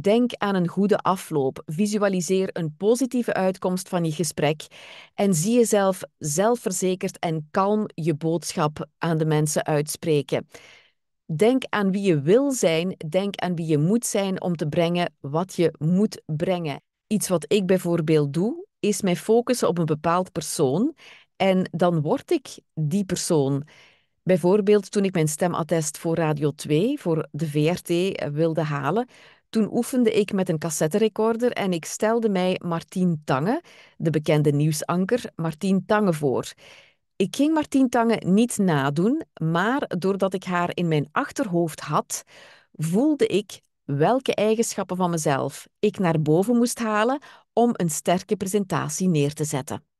Denk aan een goede afloop. Visualiseer een positieve uitkomst van je gesprek en zie jezelf zelfverzekerd en kalm je boodschap aan de mensen uitspreken. Denk aan wie je wil zijn, denk aan wie je moet zijn om te brengen wat je moet brengen. Iets wat ik bijvoorbeeld doe, is mij focussen op een bepaald persoon en dan word ik die persoon. Bijvoorbeeld toen ik mijn stemattest voor Radio 2, voor de VRT, eh, wilde halen, toen oefende ik met een cassetterecorder en ik stelde mij Martien Tange, de bekende nieuwsanker, Martien Tange voor. Ik ging Martien Tange niet nadoen, maar doordat ik haar in mijn achterhoofd had, voelde ik welke eigenschappen van mezelf ik naar boven moest halen om een sterke presentatie neer te zetten.